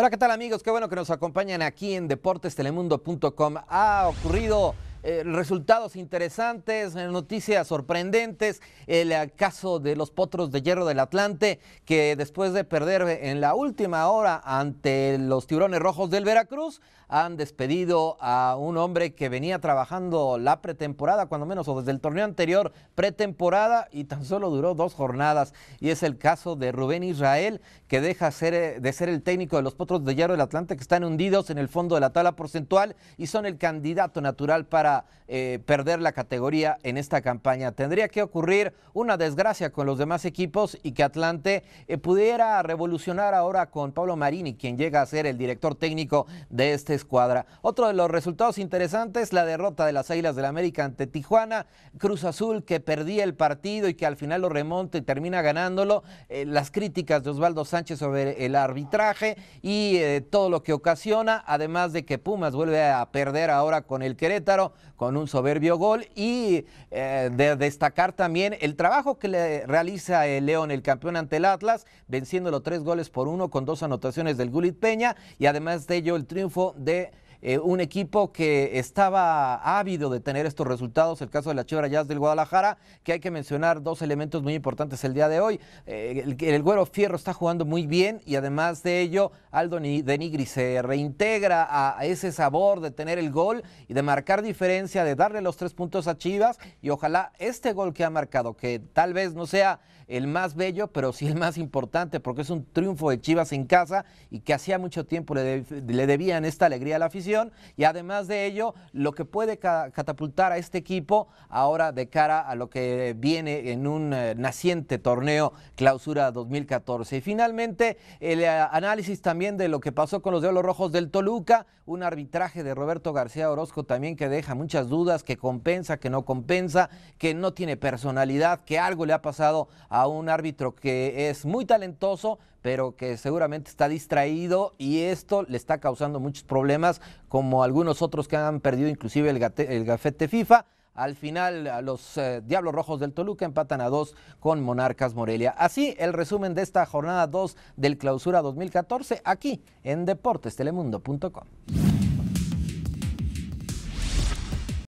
Hola, ¿qué tal amigos? Qué bueno que nos acompañan aquí en deportestelemundo.com. Ha ocurrido eh, resultados interesantes, eh, noticias sorprendentes, el eh, caso de los potros de hierro del Atlante, que después de perder en la última hora ante los tiburones rojos del Veracruz, han despedido a un hombre que venía trabajando la pretemporada, cuando menos, o desde el torneo anterior, pretemporada, y tan solo duró dos jornadas. Y es el caso de Rubén Israel, que deja de ser el técnico de los potros de hierro del Atlante, que están hundidos en el fondo de la tabla porcentual y son el candidato natural para eh, perder la categoría en esta campaña. Tendría que ocurrir una desgracia con los demás equipos y que Atlante eh, pudiera revolucionar ahora con Pablo Marini, quien llega a ser el director técnico de esta escuadra. Otro de los resultados interesantes, la derrota de las Águilas del América ante Tijuana, Cruz Azul que perdía el partido y que al final lo remonta y termina ganándolo, eh, las críticas de Osvaldo Sánchez sobre el arbitraje y todo lo que ocasiona, además de que Pumas vuelve a perder ahora con el Querétaro, con un soberbio gol y eh, de destacar también el trabajo que le realiza el León, el campeón ante el Atlas, venciéndolo tres goles por uno con dos anotaciones del Gulit Peña y además de ello el triunfo de eh, un equipo que estaba ávido de tener estos resultados, el caso de la Chivra Jazz del Guadalajara, que hay que mencionar dos elementos muy importantes el día de hoy. Eh, el, Güero Fierro está jugando muy bien y además de ello, Aldo Denigri se reintegra a, ese sabor de tener el gol y de marcar diferencia, de darle los tres puntos a Chivas y ojalá este gol que ha marcado, que tal vez no sea el más bello, pero sí el más importante porque es un triunfo de Chivas en casa y que hacía mucho tiempo le, le debían esta alegría a la física y además de ello lo que puede catapultar a este equipo ahora de cara a lo que viene en un eh, naciente torneo clausura 2014. Y finalmente el eh, análisis también de lo que pasó con los Diablos Rojos del Toluca, un arbitraje de Roberto García Orozco también que deja muchas dudas, que compensa, que no compensa, que no tiene personalidad, que algo le ha pasado a un árbitro que es muy talentoso, pero que seguramente está distraído y esto le está causando muchos problemas, como algunos otros que han perdido inclusive el, gafete FIFA. Al final, los eh, Diablos Rojos del Toluca empatan a dos con Monarcas Morelia. Así el resumen de esta jornada 2 del Clausura 2014 aquí en deportestelemundo.com.